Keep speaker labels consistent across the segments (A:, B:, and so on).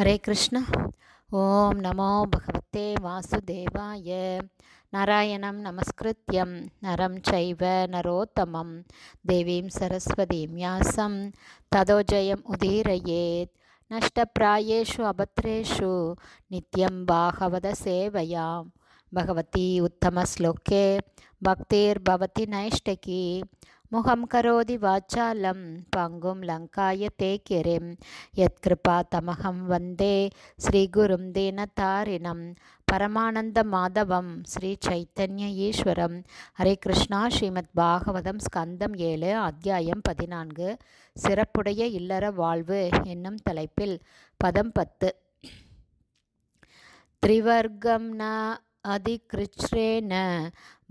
A: ஹரே கிருஷ்ணா ஓம் நமோ பகவத்தே வாசுதேவாய நாராயணம் நமஸ்கிருத்யம் நரம் சைவ நரோத்தமம் தேவீம் சரஸ்வதீம் யாசம் ததோஜயம் உதீரயேத் நஷ்டப்பிராயேஷு அபத்ரேஷு நித்யம் பாகவத சேவையாம் பகவதி உத்தமஸ்லோக்கே பக்திர் பவதி நைஷ்டகி முகம் கரோதி வாச்சாலம் பங்கும் லங்காய தேக்கிரிம் கிரிம் யத்கிருபா தமகம் வந்தே ஸ்ரீகுரும் தீனதாரிணம் பரமானந்த மாதவம் ஸ்ரீ சைத்தன்ய ஈஸ்வரம் ஹரே கிருஷ்ணா ஸ்ரீமத் பாகவதம் ஸ்கந்தம் ஏழு அத்தியாயம் பதினான்கு சிறப்புடைய இல்லற வாழ்வு என்னும் தலைப்பில் பதம் பத்து திரிவர்க்கம் ந अधिकृच्छ्रेण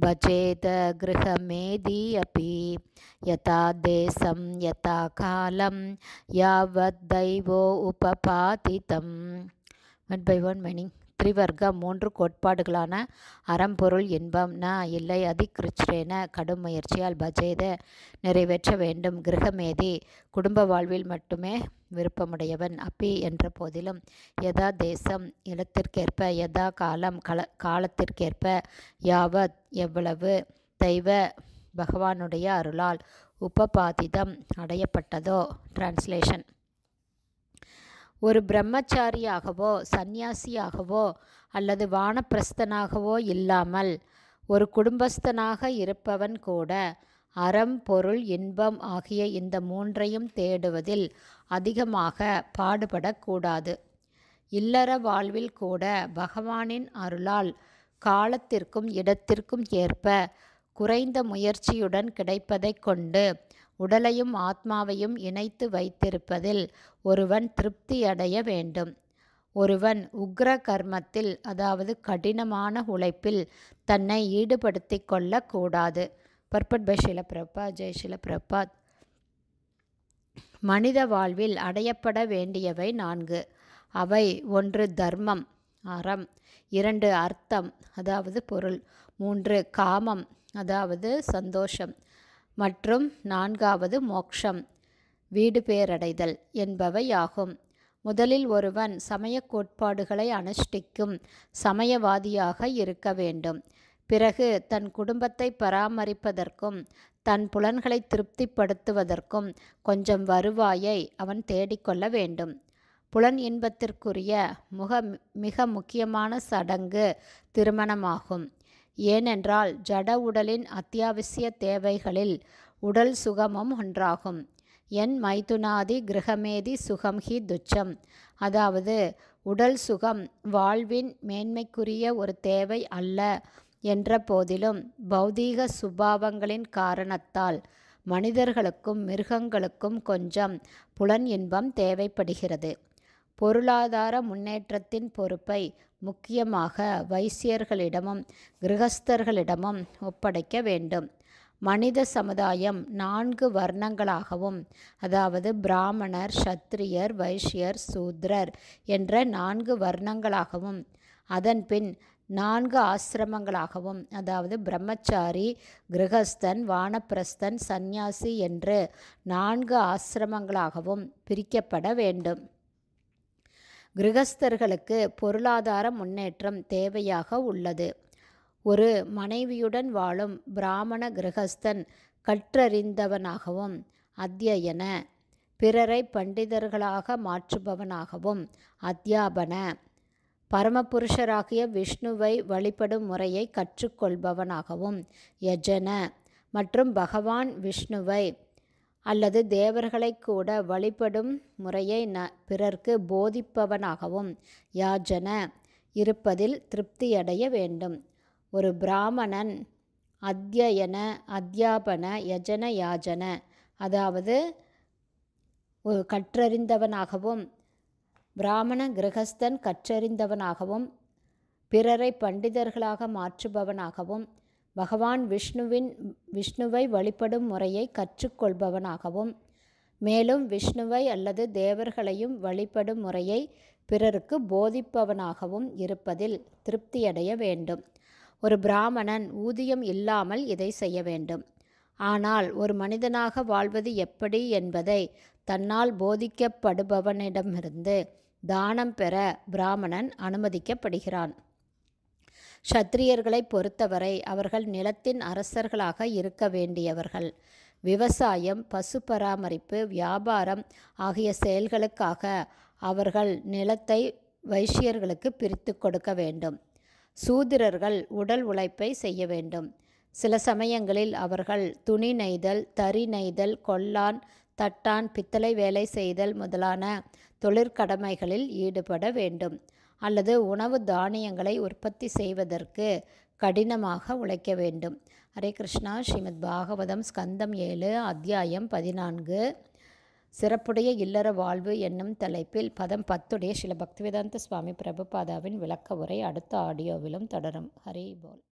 A: भजेत गृहमेदि अपि यथा देशं यथा कालं यावद्दैवो उपपातितम् वन् बै वन् मणि த்ரிவர்க்க மூன்று கோட்பாடுகளான அறம்பொருள் இன்பம் ந இல்லை அதிகிருஷ்டேன கடும் முயற்சியால் பஜேத நிறைவேற்ற வேண்டும் கிரகமேதி குடும்ப வாழ்வில் மட்டுமே விருப்பமுடையவன் அப்பி என்ற போதிலும் யதா தேசம் இடத்திற்கேற்ப யதா காலம் கல காலத்திற்கேற்ப யாவத் எவ்வளவு தெய்வ பகவானுடைய அருளால் உபபாதிதம் அடையப்பட்டதோ டிரான்ஸ்லேஷன் ஒரு பிரம்மச்சாரியாகவோ சந்நியாசியாகவோ அல்லது வானப்பிரஸ்தனாகவோ இல்லாமல் ஒரு குடும்பஸ்தனாக இருப்பவன் கூட அறம் பொருள் இன்பம் ஆகிய இந்த மூன்றையும் தேடுவதில் அதிகமாக பாடுபடக்கூடாது இல்லற வாழ்வில் கூட பகவானின் அருளால் காலத்திற்கும் இடத்திற்கும் ஏற்ப குறைந்த முயற்சியுடன் கிடைப்பதை கொண்டு உடலையும் ஆத்மாவையும் இணைத்து வைத்திருப்பதில் ஒருவன் திருப்தியடைய வேண்டும் ஒருவன் உக்ர கர்மத்தில் அதாவது கடினமான உழைப்பில் தன்னை ஈடுபடுத்தி கொள்ளக்கூடாது பர்பட் பை ஷில பிரபா ஜெய் ஷில பிரபாத் மனித வாழ்வில் அடையப்பட வேண்டியவை நான்கு அவை ஒன்று தர்மம் அறம் இரண்டு அர்த்தம் அதாவது பொருள் மூன்று காமம் அதாவது சந்தோஷம் மற்றும் நான்காவது மோக்ஷம் வீடு பேரடைதல் என்பவையாகும் முதலில் ஒருவன் சமய கோட்பாடுகளை அனுஷ்டிக்கும் சமயவாதியாக இருக்க வேண்டும் பிறகு தன் குடும்பத்தை பராமரிப்பதற்கும் தன் புலன்களை திருப்திப்படுத்துவதற்கும் கொஞ்சம் வருவாயை அவன் தேடிக்கொள்ள வேண்டும் புலன் இன்பத்திற்குரிய முக மிக முக்கியமான சடங்கு திருமணமாகும் ஏனென்றால் ஜட உடலின் அத்தியாவசிய தேவைகளில் உடல் சுகமும் ஒன்றாகும் என் மைதுனாதி கிரகமேதி சுகம் ஹி துச்சம் அதாவது உடல் சுகம் வாழ்வின் மேன்மைக்குரிய ஒரு தேவை அல்ல என்ற போதிலும் பௌதீக சுபாவங்களின் காரணத்தால் மனிதர்களுக்கும் மிருகங்களுக்கும் கொஞ்சம் புலன் இன்பம் தேவைப்படுகிறது பொருளாதார முன்னேற்றத்தின் பொறுப்பை முக்கியமாக வைசியர்களிடமும் கிரகஸ்தர்களிடமும் ஒப்படைக்க வேண்டும் மனித சமுதாயம் நான்கு வர்ணங்களாகவும் அதாவது பிராமணர் சத்திரியர் வைஷ்யர் சூத்ரர் என்ற நான்கு வர்ணங்களாகவும் அதன்பின் நான்கு ஆசிரமங்களாகவும் அதாவது பிரம்மச்சாரி கிரகஸ்தன் வானப்பிரஸ்தன் சந்நியாசி என்று நான்கு ஆசிரமங்களாகவும் பிரிக்கப்பட வேண்டும் கிரகஸ்தர்களுக்கு பொருளாதார முன்னேற்றம் தேவையாக உள்ளது ஒரு மனைவியுடன் வாழும் பிராமண கிரகஸ்தன் கற்றறிந்தவனாகவும் அத்தியன பிறரை பண்டிதர்களாக மாற்றுபவனாகவும் அத்தியாபன பரமபுருஷராகிய விஷ்ணுவை வழிபடும் முறையை கற்றுக்கொள்பவனாகவும் யஜன மற்றும் பகவான் விஷ்ணுவை அல்லது தேவர்களை கூட வழிபடும் முறையை ந பிறர்க்கு போதிப்பவனாகவும் யாஜன இருப்பதில் திருப்தியடைய வேண்டும் ஒரு பிராமணன் அத்தியன அத்தியாபன யஜன யாஜன அதாவது ஒரு கற்றறிந்தவனாகவும் பிராமண கிரகஸ்தன் கற்றறிந்தவனாகவும் பிறரை பண்டிதர்களாக மாற்றுபவனாகவும் பகவான் விஷ்ணுவின் விஷ்ணுவை வழிபடும் முறையை கற்றுக்கொள்பவனாகவும் மேலும் விஷ்ணுவை அல்லது தேவர்களையும் வழிபடும் முறையை பிறருக்கு போதிப்பவனாகவும் இருப்பதில் திருப்தியடைய வேண்டும் ஒரு பிராமணன் ஊதியம் இல்லாமல் இதை செய்ய வேண்டும் ஆனால் ஒரு மனிதனாக வாழ்வது எப்படி என்பதை தன்னால் போதிக்கப்படுபவனிடமிருந்து தானம் பெற பிராமணன் அனுமதிக்கப்படுகிறான் சத்திரியர்களை பொறுத்தவரை அவர்கள் நிலத்தின் அரசர்களாக இருக்க வேண்டியவர்கள் விவசாயம் பசு பராமரிப்பு வியாபாரம் ஆகிய செயல்களுக்காக அவர்கள் நிலத்தை வைஷ்யர்களுக்கு பிரித்து கொடுக்க வேண்டும் சூதிரர்கள் உடல் உழைப்பை செய்ய வேண்டும் சில சமயங்களில் அவர்கள் துணி நெய்தல் தறி நெய்தல் கொல்லான் தட்டான் பித்தளை வேலை செய்தல் முதலான தொழிற்கடமைகளில் ஈடுபட வேண்டும் அல்லது உணவு தானியங்களை உற்பத்தி செய்வதற்கு கடினமாக உழைக்க வேண்டும் ஹரே கிருஷ்ணா ஸ்ரீமத் பாகவதம் ஸ்கந்தம் ஏழு அத்தியாயம் பதினான்கு சிறப்புடைய இல்லற வாழ்வு என்னும் தலைப்பில் பதம் பத்துடைய சில பக்திவேதாந்த சுவாமி பிரபுபாதாவின் விளக்க உரை அடுத்த ஆடியோவிலும் தொடரும் ஹரி போல்